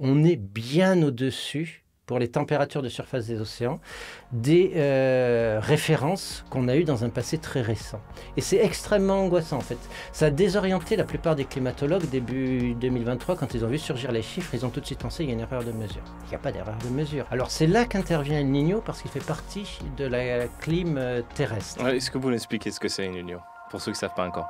on est bien au-dessus pour les températures de surface des océans, des euh, références qu'on a eues dans un passé très récent. Et c'est extrêmement angoissant en fait. Ça a désorienté la plupart des climatologues début 2023 quand ils ont vu surgir les chiffres, ils ont tout de suite pensé qu'il y a une erreur de mesure. Il n'y a pas d'erreur de mesure. Alors c'est là qu'intervient El Niño parce qu'il fait partie de la clim euh, terrestre. Est-ce que vous nous expliquez ce que c'est El Niño pour ceux qui ne savent pas encore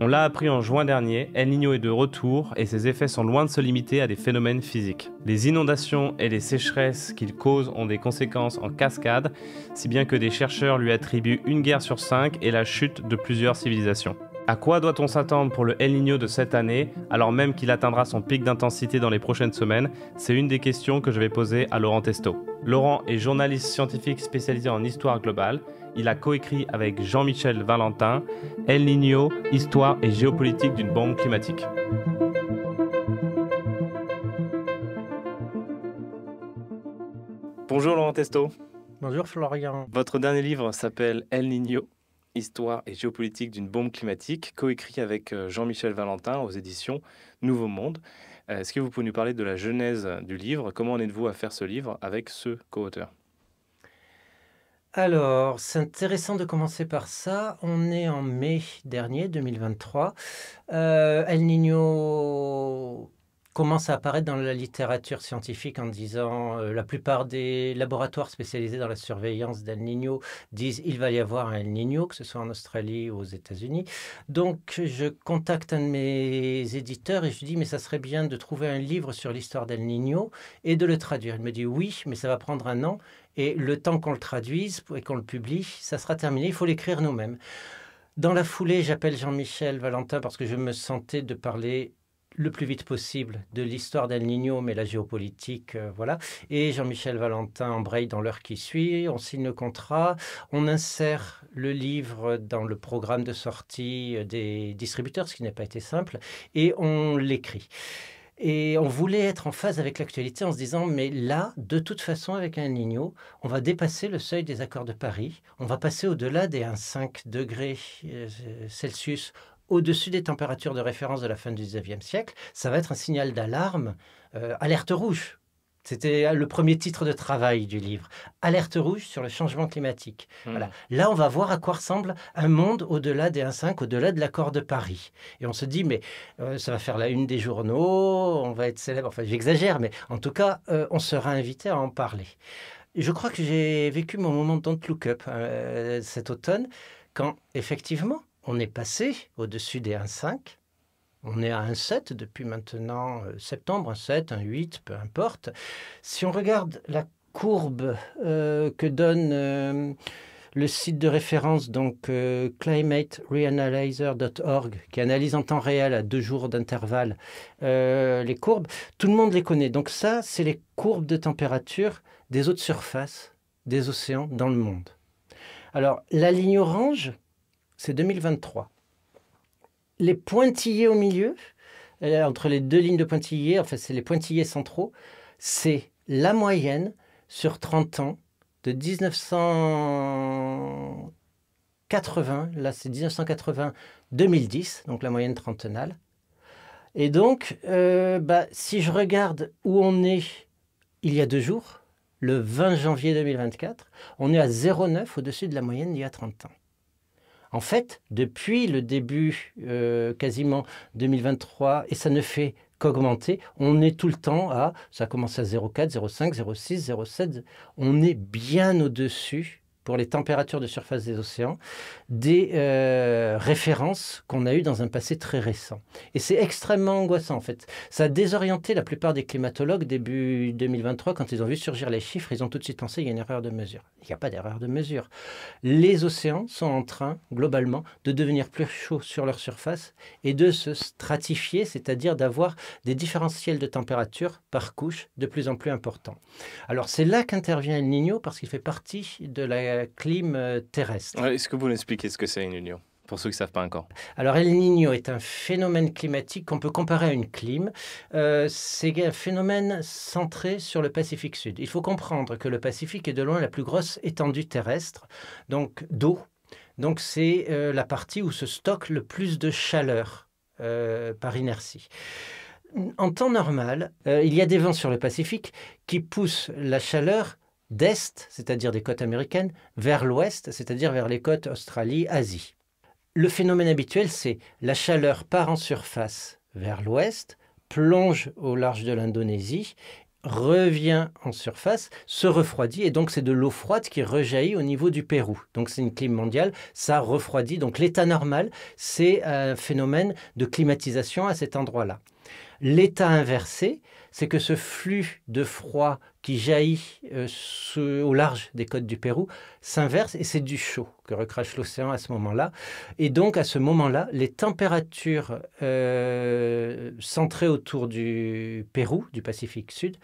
On l'a appris en juin dernier, El Niño est de retour et ses effets sont loin de se limiter à des phénomènes physiques. Les inondations et les sécheresses qu'il cause ont des conséquences en cascade, si bien que des chercheurs lui attribuent une guerre sur cinq et la chute de plusieurs civilisations. À quoi doit-on s'attendre pour le El Niño de cette année, alors même qu'il atteindra son pic d'intensité dans les prochaines semaines C'est une des questions que je vais poser à Laurent Testo. Laurent est journaliste scientifique spécialisé en histoire globale il a coécrit avec Jean-Michel Valentin El Niño, Histoire et géopolitique d'une bombe climatique. Bonjour Laurent Testo. Bonjour Florian. Votre dernier livre s'appelle El Niño, Histoire et géopolitique d'une bombe climatique, coécrit avec euh, Jean-Michel Valentin aux éditions Nouveau Monde. Euh, est-ce que vous pouvez nous parler de la genèse du livre Comment en êtes-vous à faire ce livre avec ce co-auteur alors, c'est intéressant de commencer par ça. On est en mai dernier, 2023. Euh, El Niño commence à apparaître dans la littérature scientifique en disant euh, la plupart des laboratoires spécialisés dans la surveillance d'El Niño disent il va y avoir un El Niño, que ce soit en Australie ou aux États-Unis. Donc je contacte un de mes éditeurs et je lui dis mais ça serait bien de trouver un livre sur l'histoire d'El Niño et de le traduire. Il me dit oui, mais ça va prendre un an. Et le temps qu'on le traduise et qu'on le publie, ça sera terminé. Il faut l'écrire nous-mêmes. Dans la foulée, j'appelle Jean-Michel Valentin parce que je me sentais de parler le plus vite possible de l'histoire d'El Niño, mais la géopolitique, euh, voilà. Et Jean-Michel Valentin embraye dans l'heure qui suit, on signe le contrat, on insère le livre dans le programme de sortie euh, des distributeurs, ce qui n'a pas été simple, et on l'écrit. Et on voulait être en phase avec l'actualité en se disant, mais là, de toute façon, avec un Niño, on va dépasser le seuil des accords de Paris, on va passer au-delà des 1,5 degrés euh, Celsius au-dessus des températures de référence de la fin du XIXe siècle, ça va être un signal d'alarme, euh, alerte rouge c'était ah, le premier titre de travail du livre. Alerte rouge sur le changement climatique. Hmm. Là, on va voir à quoi ressemble un monde au-delà des 1,5, au-delà de l'accord de Paris. Et on se dit, mais euh, ça va faire la une des journaux, on va être célèbre. Enfin, j'exagère, mais en tout cas, euh, on sera invité à en parler. je crois que j'ai vécu mon moment de Look Up euh, cet automne, quand effectivement, on est passé au-dessus des 1,5 on est à un 7 depuis maintenant euh, septembre, un 7, un 8, peu importe. Si on regarde la courbe euh, que donne euh, le site de référence, donc euh, climatereanalyzer.org, qui analyse en temps réel à deux jours d'intervalle les courbes, tout le monde les connaît. Donc ça, c'est les courbes de température des eaux de surface des océans dans le monde. Alors, la ligne orange, c'est 2023 les pointillés au milieu, euh, entre les deux lignes de pointillés, enfin c'est les pointillés centraux, c'est la moyenne sur 30 ans de 1980, là c'est 1980-2010, donc la moyenne trentenale. Et donc, euh, bah, si je regarde où on est il y a deux jours, le 20 janvier 2024, on est à 0,9 au-dessus de la moyenne il y a 30 ans en fait, depuis le début euh, quasiment 2023, et ça ne fait qu'augmenter, on est tout le temps à, ça commence à 0,4, 0,5, 0,6, 0,7, on est bien au-dessus pour les températures de surface des océans des euh, références qu'on a eues dans un passé très récent. Et c'est extrêmement angoissant en fait. Ça a désorienté la plupart des climatologues début 2023 quand ils ont vu surgir les chiffres, ils ont tout de suite pensé qu'il y a une erreur de mesure. Il n'y a pas d'erreur de mesure. Les océans sont en train globalement de devenir plus chauds sur leur surface et de se stratifier, c'est-à-dire d'avoir des différentiels de température par couche de plus en plus importants. Alors c'est là qu'intervient El Niño parce qu'il fait partie de la euh, euh, terrestre. Est-ce que vous expliquez ce que c'est une union pour ceux qui savent pas encore. Alors El Niño est un phénomène climatique qu'on peut comparer à une clim. Euh, c'est un phénomène centré sur le Pacifique Sud. Il faut comprendre que le Pacifique est de loin la plus grosse étendue terrestre, donc d'eau. Donc c'est la partie où se stocke le plus de chaleur par inertie. En temps normal, il y a des vents sur le Pacifique qui poussent la chaleur d'Est, c'est-à-dire des côtes américaines, vers l'Ouest, c'est-à-dire vers les côtes Australie-Asie. Le phénomène habituel, c'est la chaleur part en surface vers l'Ouest, plonge au large de l'Indonésie, revient en surface, se refroidit, et donc c'est de l'eau froide qui rejaillit au niveau du Pérou. Donc c'est une clim mondiale, ça refroidit. Donc l'état normal, c'est un phénomène de climatisation à cet endroit-là. L'état inversé, c'est que ce flux de froid qui jaillit euh, au large des côtes du Pérou s'inverse et c'est du chaud que recrache l'océan à ce moment-là. Et donc à ce moment-là, les températures euh, centrées autour du Pérou, du Pacifique Sud,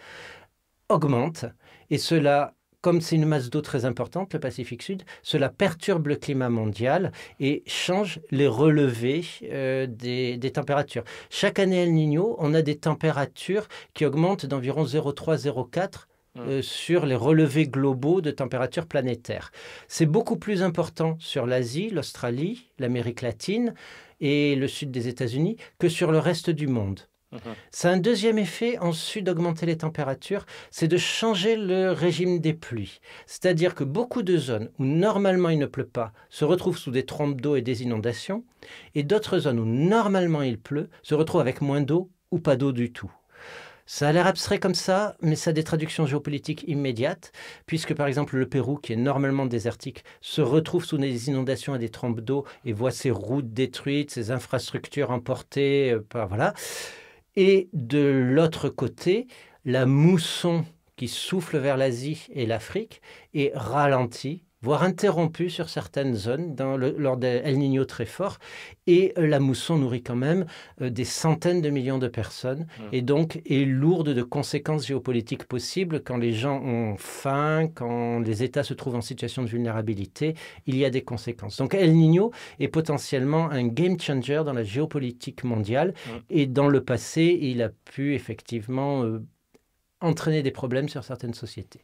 augmentent et cela comme c'est une masse d'eau très importante, le Pacifique Sud, cela perturbe le climat mondial et change les relevés euh, des, températures. Chaque année El Niño, on a des températures qui augmentent d'environ 0,3-0,4 hmm. euh, sur les relevés globaux de température planétaire. C'est beaucoup plus important sur l'Asie, l'Australie, l'Amérique latine et le sud des États-Unis que sur le reste du monde. C'est Ça un deuxième effet, en su d'augmenter les températures, c'est de changer le régime des pluies. C'est-à-dire que beaucoup de zones où normalement il ne pleut pas se retrouvent sous des trompes d'eau et des inondations, et d'autres zones où normalement il pleut se retrouvent avec moins d'eau ou pas d'eau du tout. Ça a l'air abstrait comme ça, mais ça a des traductions géopolitiques immédiates, puisque par exemple le Pérou, qui est normalement désertique, se retrouve sous des inondations et des trompes d'eau et voit ses routes détruites, ses infrastructures emportées, euh, voilà et de l'autre côté, la mousson qui souffle vers l'Asie et l'Afrique est ralentie voire interrompu sur certaines zones lors d'El El Niño très fort. Et euh, la mousson nourrit quand même euh, des centaines de millions de personnes mmh. et donc est lourde de conséquences géopolitiques possibles quand les gens ont faim, quand les États se trouvent en situation de vulnérabilité, il y a des conséquences. Donc El Niño est potentiellement un game changer dans la géopolitique mondiale mmh. et dans le passé, il a pu effectivement euh, entraîner des problèmes sur certaines sociétés.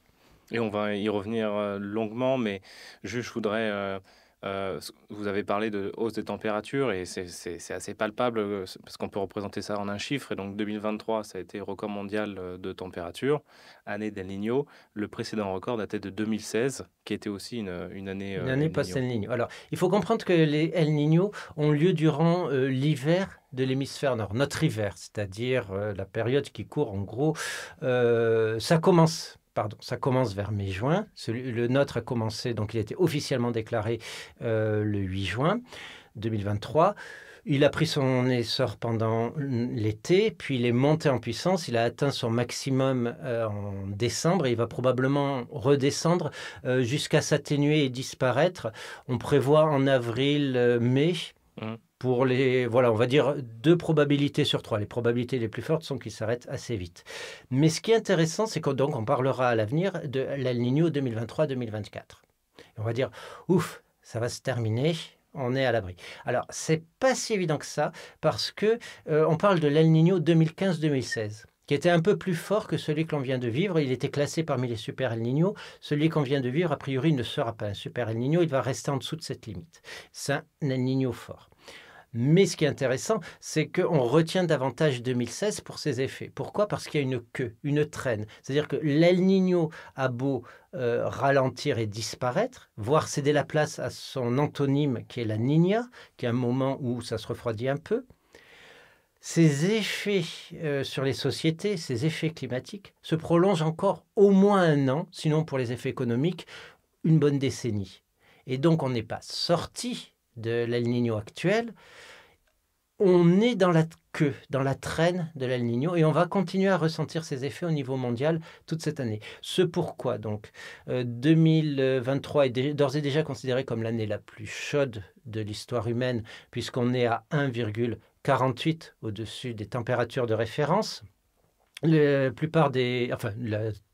Et on va y revenir euh, longuement, mais juste, je voudrais... Euh, euh, vous avez parlé de hausse des températures et c'est assez palpable parce qu'on peut représenter ça en un chiffre. Et donc 2023, ça a été record mondial de température, année d'El Niño. Le précédent record datait de 2016, qui était aussi une, année. Une année post-El Niño. Alors, il faut comprendre que les El Niño ont lieu durant l'hiver de l'hémisphère nord, notre hiver, c'est-à-dire la période qui court en gros, ça commence pardon, ça commence vers mai-juin. Le nôtre a commencé, donc il a été officiellement déclaré euh, le 8 juin 2023. Il a pris son essor pendant l'été, puis il est monté en puissance. Il a atteint son maximum euh, en décembre et il va probablement redescendre euh, jusqu'à s'atténuer et disparaître. On prévoit en avril-mai. Mmh pour les, voilà, on va dire deux probabilités sur trois. Les probabilités les plus fortes sont qu'ils s'arrêtent assez vite. Mais ce qui est intéressant, c'est qu'on on parlera à l'avenir de l'El Nino 2023-2024. On va dire, ouf, ça va se terminer, on est à l'abri. Alors, c'est pas si évident que ça, parce que euh, on parle de l'El Niño 2015-2016 qui était un peu plus fort que celui que l'on vient de vivre. Il était classé parmi les super El Niño. Celui qu'on vient de vivre, a priori, ne sera pas un super El Niño. Il va rester en dessous de cette limite. C'est un El Niño fort. Mais ce qui est intéressant, c'est qu'on retient davantage 2016 pour ses effets. Pourquoi Parce qu'il y a une queue, une traîne. C'est-à-dire que l'El Niño a beau euh, ralentir et disparaître, voire céder la place à son antonyme qui est la Niña, qui est un moment où ça se refroidit un peu, ces effets euh, sur les sociétés, ces effets climatiques, se prolongent encore au moins un an, sinon pour les effets économiques, une bonne décennie. Et donc on n'est pas sorti de l'El Niño actuel, on est dans la queue, dans la traîne de l'El Nino, et on va continuer à ressentir ses effets au niveau mondial toute cette année. Ce pourquoi donc 2023 euh, est d'ores et déjà considéré comme l'année la plus chaude de l'histoire humaine puisqu'on est à 1,48 au-dessus des températures de référence. La plupart des, enfin,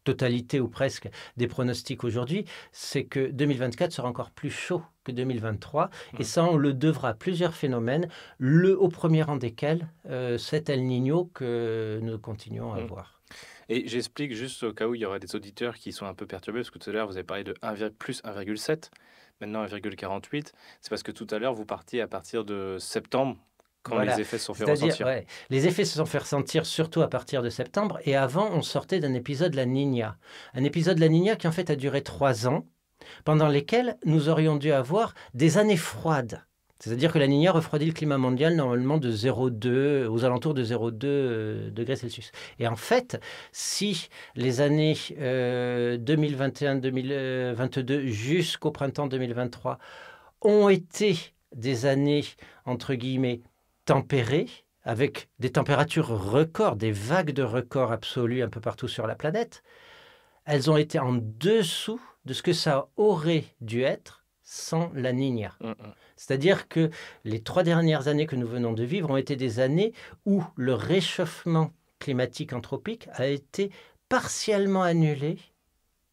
totalité ou presque des pronostics aujourd'hui, c'est que 2024 sera encore plus chaud que 2023. Et mm. ça, on le devra à plusieurs phénomènes, le au premier rang desquels euh, c'est cet El Niño que nous continuons à mm. voir. Et j'explique juste au cas où il y aurait des auditeurs qui sont un peu perturbés, parce que tout à l'heure, vous avez parlé de 1,7, maintenant 1,48. C'est parce que tout à l'heure, vous partiez à partir de septembre les effets se sont fait ressentir. les effets se sont surtout à partir de septembre. Et avant, on sortait d'un épisode La Nina. Un épisode La Nina qui en fait a duré trois ans, pendant lesquels nous aurions dû avoir des années froides. C'est-à-dire que la Nina refroidit le climat mondial normalement de 0,2, aux alentours de 0,2 euh, degrés Celsius. Et en fait, si les années 2021-2022 euh, jusqu'au printemps 2023 ont été des années, entre guillemets, tempérées, avec des températures records, des vagues de records absolus un peu partout sur la planète, elles ont été en dessous de ce que ça aurait dû être sans la Niña. Mm, mm. C'est-à-dire que les trois dernières années que nous venons de vivre ont été des années où le réchauffement climatique anthropique a été partiellement annulé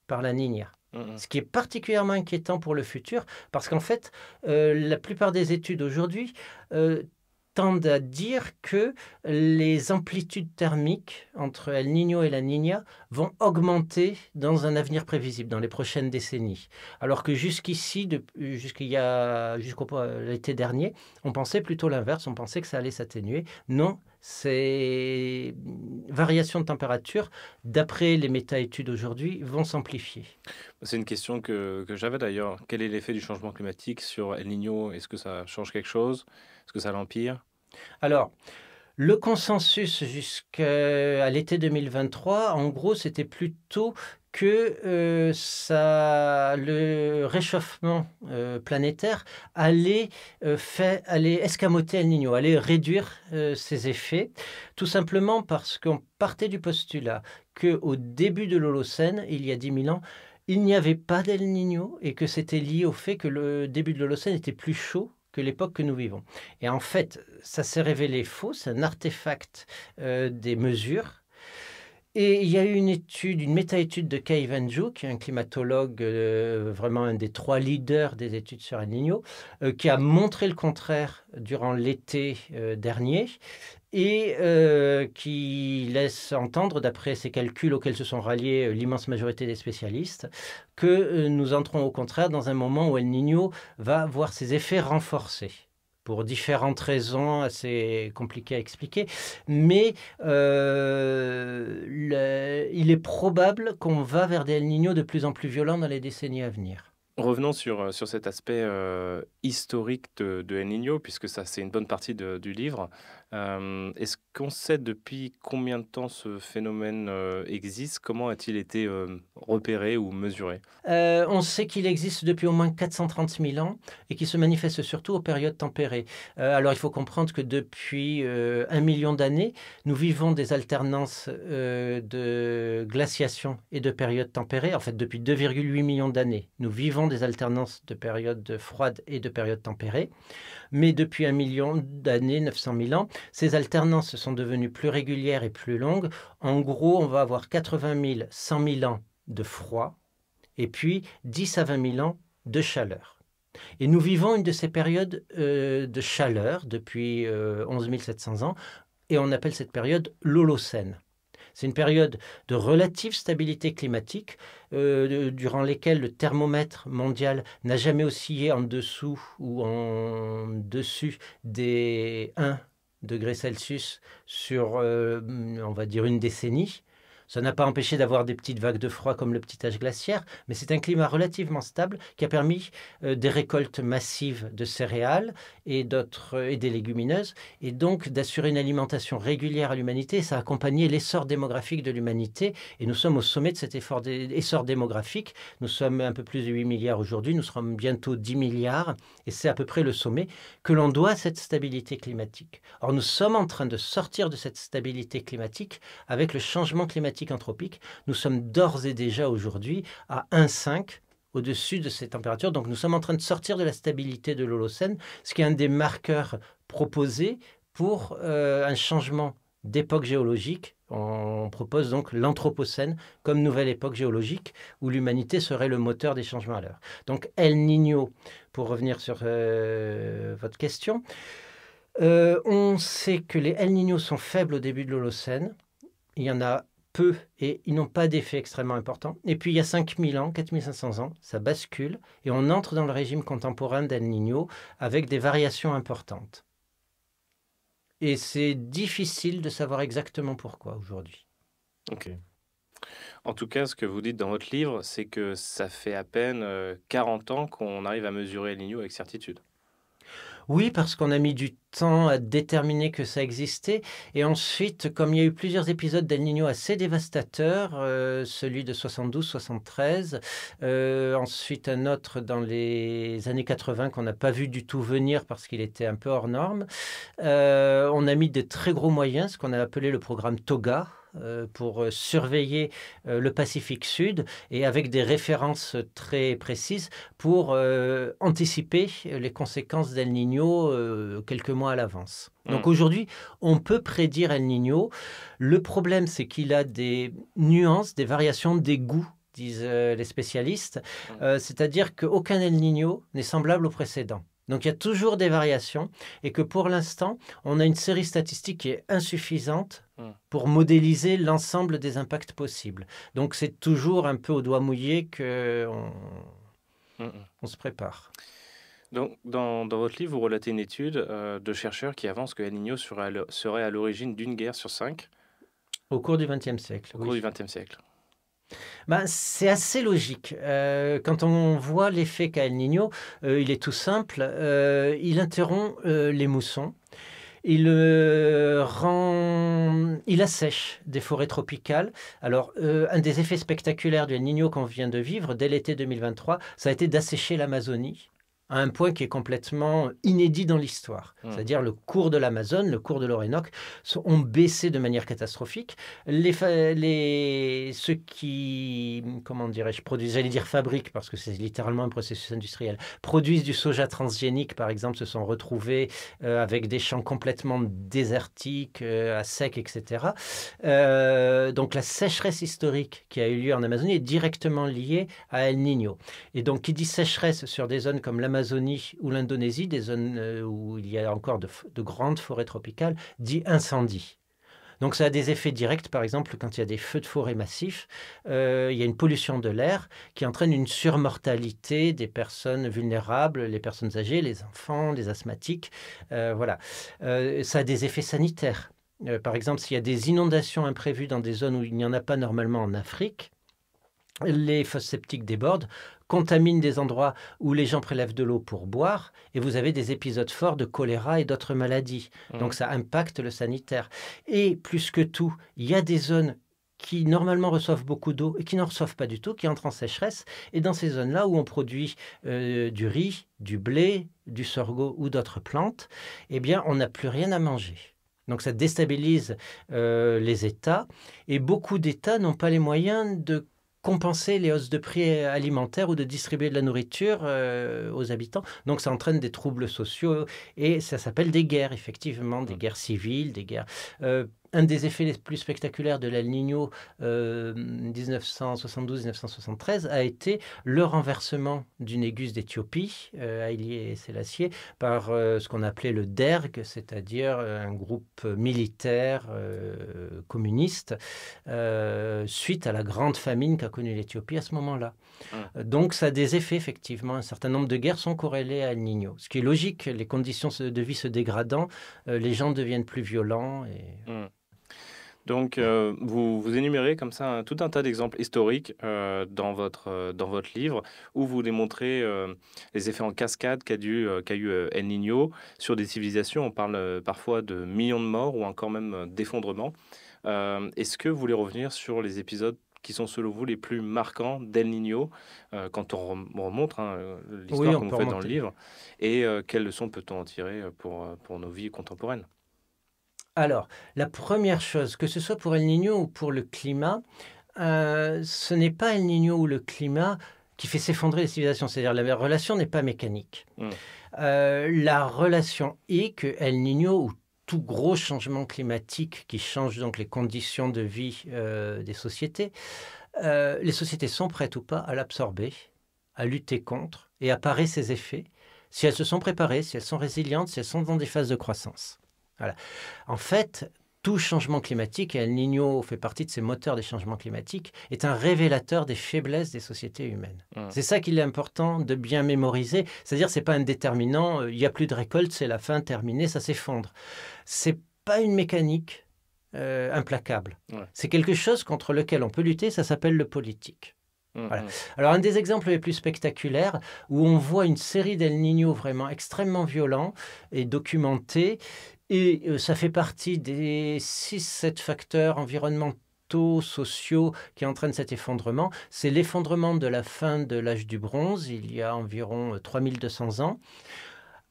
par la Niña. Mm, ce qui est particulièrement inquiétant pour le futur, parce qu'en fait, euh, la plupart des études aujourd'hui euh, tendent à dire que les amplitudes thermiques entre El Niño et la Niña vont augmenter dans un avenir prévisible, dans les prochaines décennies. Alors que jusqu'ici, jusqu'il jusqu'au l'été dernier, on pensait plutôt l'inverse, on pensait que ça allait s'atténuer. Non, ces variations de température, d'après les méta-études aujourd'hui, vont s'amplifier. C'est une question que, j'avais d'ailleurs. Quel est l'effet du changement climatique sur El Niño Est-ce que ça change quelque chose Est-ce que ça l'empire Alors, le consensus jusqu'à l'été 2023, en gros, c'était plutôt que euh, ça, le réchauffement euh, planétaire allait, euh, allait escamoter El Niño, allait réduire ses effets, tout simplement parce qu'on partait du postulat qu'au début de l'Holocène, il y a 10 000 ans, il n'y avait pas d'El Niño et que c'était lié au fait que le début de l'Holocène était plus chaud que l'époque que nous vivons. Et en fait, ça s'est révélé faux, c'est un artefact euh, des mesures. Et il y a eu une étude, une méta-étude de Kay van qui est un climatologue, euh, vraiment un des trois leaders des études sur El Niño, euh, qui a montré le contraire durant l'été dernier et euh, qui laisse entendre, d'après ces calculs auxquels se sont ralliés euh, l'immense majorité des spécialistes, que euh, nous entrons au contraire dans un moment où El Niño va voir ses effets renforcés pour différentes raisons assez compliquées à expliquer, mais il est probable qu'on va vers des El Niño de plus en plus violents dans les décennies à venir. Revenons sur, sur cet aspect historique de, El Niño, puisque ça c'est une bonne partie du livre. Est-ce qu'on sait depuis combien de temps ce phénomène existe Comment a-t-il été repéré ou mesuré On sait qu'il existe depuis au moins 430 000 ans et qu'il se manifeste surtout aux périodes tempérées. alors il faut comprendre que depuis un million d'années, nous vivons des alternances de glaciation et de périodes tempérées. En fait, depuis 2,8 millions d'années, nous vivons des alternances de périodes froides et de périodes tempérées. Mais depuis un million d'années, 900 000 ans, ces alternances sont devenues plus régulières et plus longues. En gros, on va avoir 80 000, 100 000 ans de froid et puis 10 à 20 000 ans de chaleur. Et nous vivons une de ces périodes euh, de chaleur depuis 11 euh, 700 ans et on appelle cette période l'Holocène. C'est une période de relative stabilité climatique euh, durant laquelle le thermomètre mondial n'a jamais oscillé en dessous ou en dessus des 1 degrés Celsius sur, euh, on va dire, une décennie. Ça n'a pas empêché d'avoir des petites vagues de froid comme le petit âge glaciaire, mais c'est un climat relativement stable qui a permis euh, des récoltes massives de céréales et, d'autres, et des légumineuses, et donc d'assurer une alimentation régulière à l'humanité. Ça a accompagné l'essor démographique de l'humanité, et nous sommes au sommet de cet effort essor démographique. Nous sommes un peu plus de 8 milliards aujourd'hui, nous serons bientôt 10 milliards, et c'est à peu près le sommet que l'on doit à cette stabilité climatique. Or, nous sommes en train de sortir de cette stabilité climatique avec le changement climatique anthropique, nous sommes d'ores et déjà aujourd'hui à 1,5 au-dessus de ces températures. Donc nous sommes en train de sortir de la stabilité de l'Holocène, ce qui est un des marqueurs proposés pour euh, un changement d'époque géologique. On propose donc l'Anthropocène comme nouvelle époque géologique où l'humanité serait le moteur des changements à l'heure. Donc El Niño, pour revenir sur euh, votre question, euh, on sait que les El Niño sont faibles au début de l'Holocène. Il y en a peu et ils n'ont pas d'effet extrêmement important. Et puis il y a 5000 ans, 4500 ans, ça bascule et on entre dans le régime contemporain d'El Niño avec des variations importantes. Et c'est difficile de savoir exactement pourquoi aujourd'hui. Ok. En tout cas, ce que vous dites dans votre livre, c'est que ça fait à peine 40 euh, ans qu'on arrive à mesurer El Niño avec certitude. Oui, parce qu'on a mis du temps à déterminer que ça existait. Et ensuite, comme il y a eu plusieurs épisodes d'El Niño assez dévastateurs, euh, celui de 72-73, euh, ensuite un autre dans les années 80 qu'on n'a pas vu du tout venir parce qu'il était un peu hors norme, euh, on a mis de très gros moyens, ce qu'on a appelé le programme TOGA. Euh, pour euh, surveiller euh, le Pacifique Sud et avec des références très précises pour anticiper les conséquences d'El Niño quelques mois à l'avance. Mmh. Donc aujourd'hui, on peut prédire El Niño. Le problème, c'est qu'il a des nuances, des variations des goûts disent les spécialistes, mmh. c'est-à-dire qu'aucun El Niño n'est semblable au précédent. Donc il y a toujours des variations et que pour l'instant, on a une série statistique qui est insuffisante hmm. pour modéliser l'ensemble des impacts possibles. Donc c'est toujours un peu au doigt mouillé qu'on hmm, hmm. on, se prépare. Donc, dans, dans, votre livre, vous relatez une étude euh, de chercheurs qui avance que El serait à l'origine d'une guerre sur cinq. Au cours du XXe siècle. Au cours du XXe siècle ben, C'est assez logique. Euh, quand on voit l'effet qu'a El Niño, euh, il est tout simple. Euh, il interrompt les moussons. Il rend, il assèche des forêts tropicales. Alors, un des effets spectaculaires du El Niño qu'on vient de vivre dès l'été 2023, ça a été d'assécher l'Amazonie un point qui est complètement inédit dans l'histoire. Hmm. C'est-à-dire le cours de l'Amazone, le cours de l'Orénoque ont baissé de manière catastrophique. Les, les, ceux qui, comment dirais-je, produisent, j'allais dire fabriquent, parce que c'est littéralement un processus industriel, produisent du soja transgénique, par exemple, se sont retrouvés euh, avec des champs complètement désertiques, euh, à sec, etc. Euh, donc la sécheresse historique qui a eu lieu en Amazonie est directement liée à El Niño. Et donc qui dit sécheresse sur des zones comme l'Amazonie, ou l'Indonésie, des zones euh, où il y a encore de, grandes forêts tropicales, dit incendie. Donc ça a des effets directs, par exemple, quand il y a des feux de forêt massifs, euh, il y a une pollution de l'air qui entraîne une surmortalité des personnes vulnérables, les personnes âgées, les enfants, les asthmatiques. Euh, voilà. ça a des effets sanitaires. par exemple, s'il y a des inondations imprévues dans des zones où il n'y en a pas normalement en Afrique, les fosses septiques débordent, contaminent des endroits où les gens prélèvent de l'eau pour boire, et vous avez des épisodes forts de choléra et d'autres maladies. Mmh. Donc ça impacte le sanitaire. Et plus que tout, il y a des zones qui normalement reçoivent beaucoup d'eau et qui n'en reçoivent pas du tout, qui entrent en sécheresse. Et dans ces zones-là où on produit euh, du riz, du blé, du sorgho ou d'autres plantes, eh bien, on n'a plus rien à manger. Donc ça déstabilise euh, les États et beaucoup d'États n'ont pas les moyens de compenser les hausses de prix alimentaires ou de distribuer de la nourriture euh, aux habitants. Donc ça entraîne des troubles sociaux et ça s'appelle des guerres, effectivement, des mmh. guerres civiles, des guerres. Euh, un des effets les plus spectaculaires de l'El Niño 1972-1973 euh, a été le renversement du Négus d'Éthiopie, euh, et Sélassié, par euh, ce qu'on appelait le DERG, c'est-à-dire euh, un groupe militaire communiste, suite à la grande famine qu'a connue l'Éthiopie à ce moment-là. Ah. Donc ça a des effets, effectivement. Un certain nombre de guerres sont corrélées à El Niño, ce qui est logique. Les conditions de vie se dégradant, les gens deviennent plus violents. Et... Mmh. Donc, euh, vous, vous énumérez comme ça hein, tout un tas d'exemples historiques euh, dans, votre, euh, dans votre livre où vous démontrez les effets en cascade qu'a eu El Niño sur des civilisations. On parle parfois de millions de morts ou encore même d'effondrements. Est-ce que vous voulez revenir sur les épisodes qui sont selon vous les plus marquants d'El Niño quand on remonte hein, l'histoire qu'on fait dans le livre Et quelles leçons peut-on en tirer pour, pour nos vies contemporaines alors, la première chose, que ce soit pour El Niño ou pour le climat, euh, ce n'est pas El Niño ou le climat qui fait s'effondrer les civilisations. C'est-à-dire la relation n'est pas mécanique. Hmm. Euh, la relation est que El Niño ou tout gros changement climatique qui change donc les conditions de vie euh, des sociétés, les sociétés sont prêtes ou pas à l'absorber, à lutter contre et à parer ses effets, si elles se sont préparées, si elles sont résilientes, si elles sont dans des phases de croissance. En fait, tout changement climatique, et El Niño fait partie de ces moteurs des changements climatiques, est un révélateur des faiblesses des sociétés humaines. Mm. C'est ça qu'il est important de bien mémoriser. C'est-à-dire, ce n'est pas un déterminant, euh, il n'y a plus de récolte, c'est la fin, terminée, ça s'effondre. C'est pas une mécanique euh, implacable. C'est quelque chose contre lequel on peut lutter, ça s'appelle le politique. Mm, mm. Alors un des exemples les plus spectaculaires où on voit une série d'El Niño vraiment extrêmement violent et documenté et euh, ça fait partie des 6-7 facteurs environnementaux sociaux qui entraînent cet effondrement. C'est l'effondrement de la fin de l'âge du bronze, il y a environ 3200 euh, ans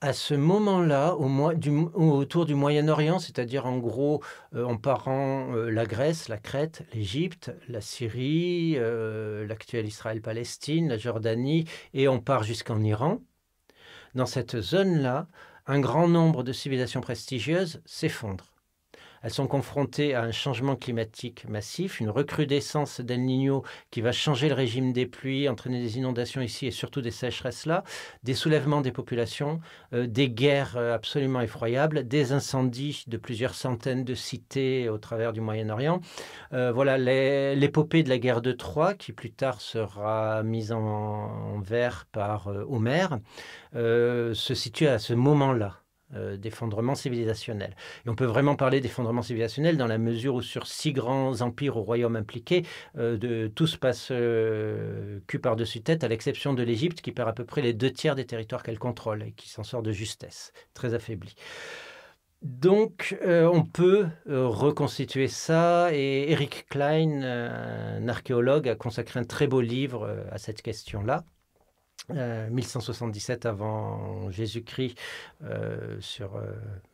à ce moment-là, au autour du Moyen-Orient, c'est-à-dire en gros euh, en partant euh, la Grèce, la Crète, l'Égypte, la Syrie, euh, l'actuelle Israël-Palestine, la Jordanie, et on part jusqu'en Iran, dans cette zone-là, un grand nombre de civilisations prestigieuses s'effondrent. Elles sont confrontées à un changement climatique massif, une recrudescence d'El Niño qui va changer le régime des pluies, entraîner des inondations ici et surtout des sécheresses là, des soulèvements des populations, euh, des guerres euh, absolument effroyables, des incendies de plusieurs centaines de cités au travers du Moyen-Orient. Euh, voilà l'épopée de la guerre de Troie qui plus tard sera mise en, vers par Homère se situe à ce moment-là. Euh, d'effondrement civilisationnel. Et on peut vraiment parler d'effondrement civilisationnel dans la mesure où sur six grands empires ou royaumes impliqués, euh, de, tout se passe euh, cul par-dessus tête, à l'exception de l'Égypte qui perd à peu près les deux tiers des territoires qu'elle contrôle et qui s'en sort de justesse, très affaiblie. Donc, on peut reconstituer ça. Et Eric Klein, un archéologue, a consacré un très beau livre à cette question-là. 1177 euh, avant Jésus-Christ, euh, sur euh,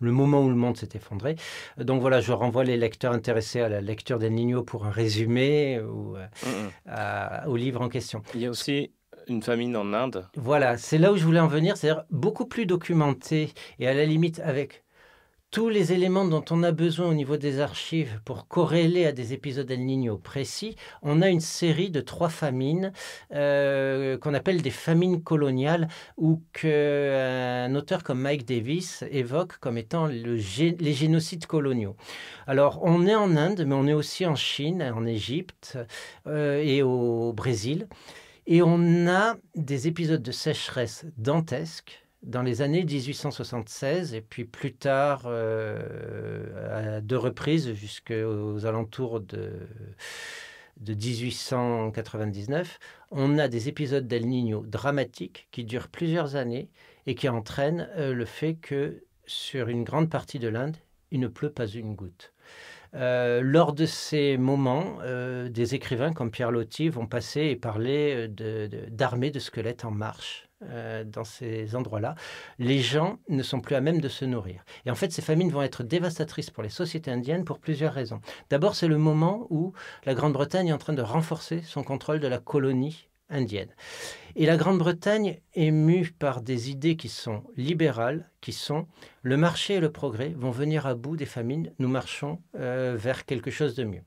le moment où le monde s'est effondré. Donc voilà, je renvoie les lecteurs intéressés à la lecture d'El Niño pour un résumé ou au livre en question. Il y a aussi une famine en Inde. Voilà, c'est là où je voulais en venir, c'est-à-dire beaucoup plus documenté et à la limite avec tous les éléments dont on a besoin au niveau des archives pour corréler à des épisodes El Niño précis, on a une série de trois famines euh, qu'on appelle des famines coloniales ou qu'un euh, auteur comme Mike Davis évoque comme étant les génocides coloniaux. Alors on est en Inde, mais on est aussi en Chine, en Égypte euh, et au Brésil. Et on a des épisodes de sécheresse dantesques dans les années 1876 et puis plus tard euh, à deux reprises jusqu'aux alentours de, 1899, on a des épisodes d'El Niño dramatiques qui durent plusieurs années et qui entraînent euh, le fait que sur une grande partie de l'Inde, il ne pleut pas une goutte. Euh, lors de ces moments, euh, des écrivains comme Pierre Loti vont passer et parler d'armées euh, de, squelettes en marche. dans ces endroits-là, les gens ne sont plus à même de se nourrir. Et en fait, ces famines vont être dévastatrices pour les sociétés indiennes pour plusieurs raisons. D'abord, c'est le moment où la Grande-Bretagne est en train de renforcer son contrôle de la colonie indienne. Et la Grande-Bretagne est mue par des idées qui sont libérales, qui sont le marché et le progrès vont venir à bout des famines, nous marchons euh, vers quelque chose de mieux.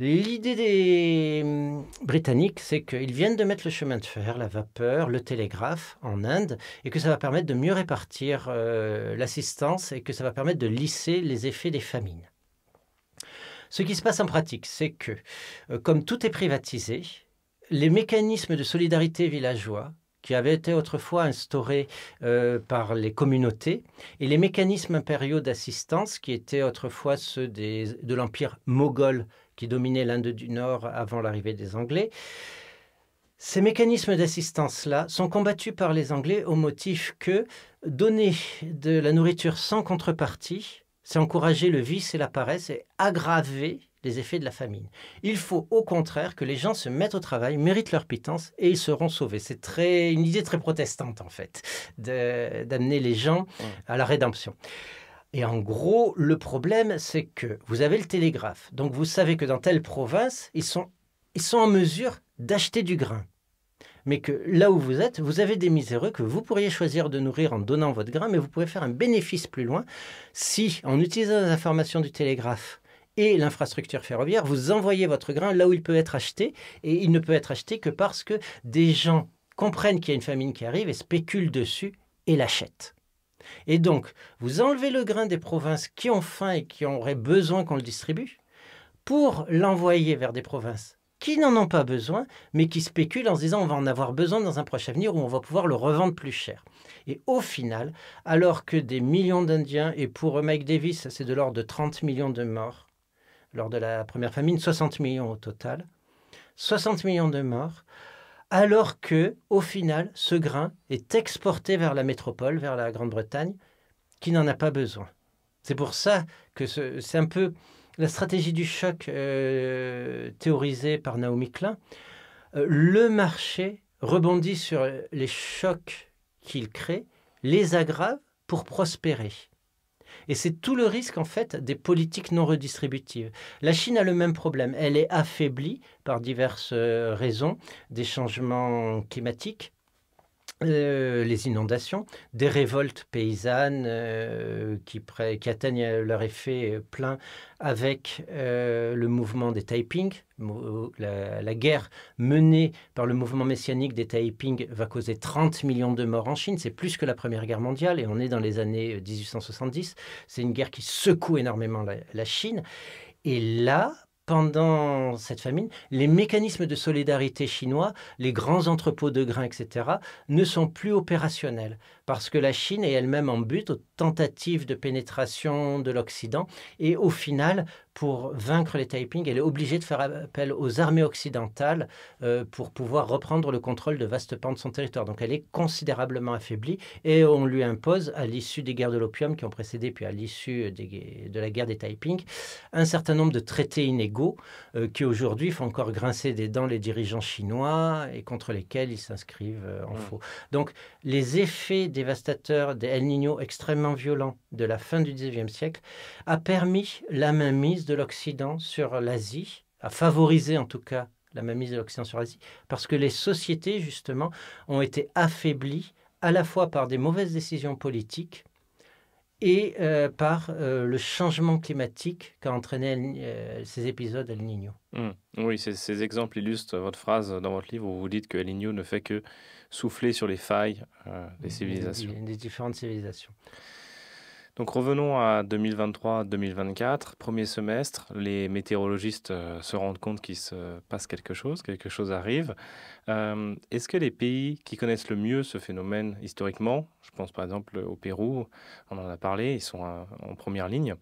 L'idée des hum, Britanniques, c'est qu'ils viennent de mettre le chemin de fer, la vapeur, le télégraphe en Inde, et que ça va permettre de mieux répartir euh, l'assistance et que ça va permettre de lisser les effets des famines. Ce qui se passe en pratique, c'est que, euh, comme tout est privatisé, les mécanismes de solidarité villageois qui avaient été autrefois instaurés euh, par les communautés, et les mécanismes impériaux d'assistance qui étaient autrefois ceux de l'empire moghol qui dominait l'Inde du Nord avant l'arrivée des Anglais. Ces mécanismes d'assistance-là sont combattus par les Anglais au motif que donner de la nourriture sans contrepartie, c'est encourager le vice et la paresse et aggraver les effets de la famine. Il faut au contraire que les gens se mettent au travail, méritent leur pitance et ils seront sauvés. C'est très, une idée très protestante en fait, d'amener les gens à la rédemption. Et en gros, le problème, c'est que vous avez le télégraphe. Donc vous savez que dans telle province, ils sont, ils sont en mesure d'acheter du grain. Mais que là où vous êtes, vous avez des miséreux que vous pourriez choisir de nourrir en donnant votre grain, mais vous pouvez faire un bénéfice plus loin si, en utilisant les informations du télégraphe, et l'infrastructure ferroviaire, vous envoyez votre grain là où il peut être acheté, et il ne peut être acheté que parce que des gens comprennent qu'il y a une famine qui arrive et spéculent dessus et l'achètent. Et donc, vous enlevez le grain des provinces qui ont faim et qui auraient besoin qu'on le distribue pour l'envoyer vers des provinces qui n'en ont pas besoin, mais qui spéculent en se disant on va en avoir besoin dans un proche avenir où on va pouvoir le revendre plus cher. Et au final, alors que des millions d'Indiens, et pour Mike Davis, c'est de l'ordre de 30 millions de morts, lors de la première famine, 60 millions au total. 60 millions de morts, alors que, au final, ce grain est exporté vers la métropole, vers la Grande-Bretagne, qui n'en a pas besoin. C'est pour ça que c'est un peu la stratégie du choc euh, théorisée par Naomi Klein. Euh, le marché rebondit sur les chocs qu'il crée, les aggrave pour prospérer. Et c'est tout le risque en fait des politiques non redistributives. La Chine a le même problème. Elle est affaiblie par diverses euh, raisons, des changements climatiques, euh, les inondations, des révoltes paysannes euh, qui, atteignent leur effet euh, plein avec le mouvement des Taiping. La, guerre menée par le mouvement messianique des Taiping va causer 30 millions de morts en Chine. C'est plus que la Première Guerre mondiale et on est dans les années 1870. C'est une guerre qui secoue énormément la Chine. Et là, pendant cette famine, les mécanismes de solidarité chinois, les grands entrepôts de grains, etc., ne sont plus opérationnels parce que la Chine est elle-même en but aux tentatives de pénétration de l'Occident. Et au final, pour vaincre les Taiping, elle est obligée de faire appel aux armées occidentales euh, pour pouvoir reprendre le contrôle de vastes pans de son territoire. Donc elle est considérablement affaiblie et on lui impose, à l'issue des guerres de l'opium qui ont précédé, puis à l'issue de la guerre des Taiping, un certain nombre de traités inégaux euh, qui aujourd'hui font encore grincer des dents les dirigeants chinois et contre lesquels ils s'inscrivent euh, en mmh. faux. Donc les effets des dévastateur des El Niño extrêmement violents de la fin du XIXe siècle a permis la mainmise de l'Occident sur l'Asie, a favorisé en tout cas la mainmise de l'Occident sur l'Asie, parce que les sociétés, justement, ont été affaiblies à la fois par des mauvaises décisions politiques et euh, par euh, le changement climatique qu'a entraîné euh, ces épisodes El Niño. Hum, oui, ces, exemples illustrent votre phrase dans votre livre où vous dites que El Niño ne fait que souffler sur les failles des civilisations. des, différentes civilisations. Donc revenons à 2023-2024, premier semestre, les météorologistes euh, se rendent compte qu'il se passe quelque chose, quelque chose arrive. Euh, est-ce que les pays qui connaissent le mieux ce phénomène historiquement, je pense par exemple au Pérou, on en a parlé, ils sont euh, en première ligne,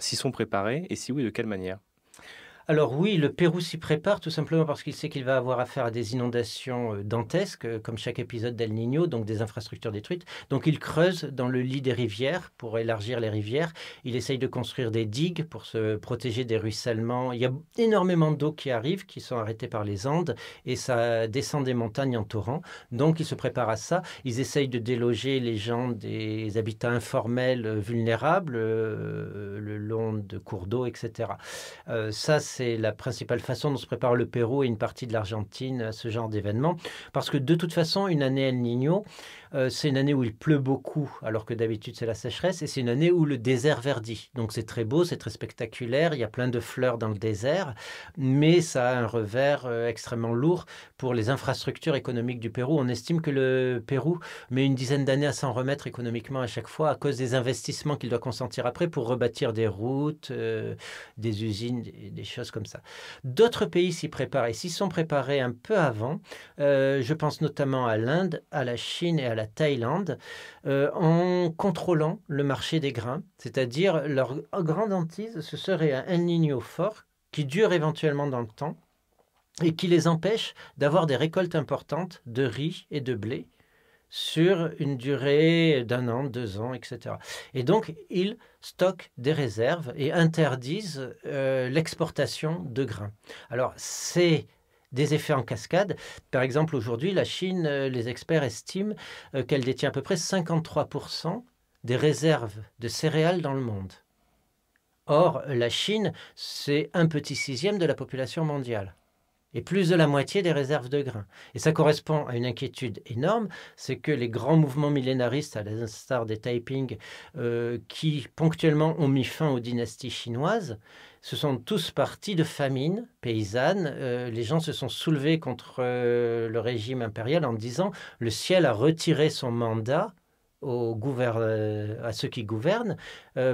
s'y sont préparés et si oui, de quelle manière alors oui, le Pérou s'y prépare tout simplement parce qu'il sait qu'il va avoir affaire à des inondations euh, dantesques, euh, comme chaque épisode d'El Niño, donc des infrastructures détruites. Donc il creuse dans le lit des rivières pour élargir les rivières. Il essaye de construire des digues pour se protéger des ruissellements. Il y a énormément d'eau qui arrive, qui sont arrêtées par les Andes, et ça descend des montagnes en torrent. Donc il se prépare à ça. Ils essayent de déloger les gens des habitats informels euh, vulnérables le long de cours d'eau, etc. ça, c'est c'est la principale façon dont se prépare le Pérou et une partie de l'Argentine à ce genre d'événement. Parce que de toute façon, une année El Niño, euh, c'est une année où il pleut beaucoup, alors que d'habitude c'est la sécheresse, et c'est une année où le désert verdit. Donc c'est très beau, c'est très spectaculaire, il y a plein de fleurs dans le désert, mais ça a un revers euh, extrêmement lourd pour les infrastructures économiques du Pérou. On estime que le Pérou met une dizaine d'années à s'en remettre économiquement à chaque fois à cause des investissements qu'il doit consentir après pour rebâtir des routes, euh, des usines, des, choses comme ça. D'autres pays s'y préparent et s'y sont préparés un peu avant. je pense notamment à l'Inde, à la Chine et à la la Thaïlande euh, en contrôlant le marché des grains. C'est-à-dire, leur grande hantise, ce serait un El fort qui dure éventuellement dans le temps et qui les empêche d'avoir des récoltes importantes de riz et de blé sur une durée d'un an, deux ans, etc. Et donc, ils stockent des réserves et interdisent euh, l'exportation de grains. Alors, c'est des effets en cascade. Par exemple, aujourd'hui, la Chine, euh, les experts estiment euh, qu'elle détient à peu près 53% des réserves de céréales dans le monde. Or, la Chine, c'est un petit sixième de la population mondiale et plus de la moitié des réserves de grains. Et ça correspond à une inquiétude énorme, c'est que les grands mouvements millénaristes, à l'instar des Taiping, euh, qui ponctuellement ont mis fin aux dynasties chinoises, ce sont tous partis de famine paysannes. Euh, les gens se sont soulevés contre euh, le régime impérial en disant le ciel a retiré son mandat au euh, à ceux qui gouvernent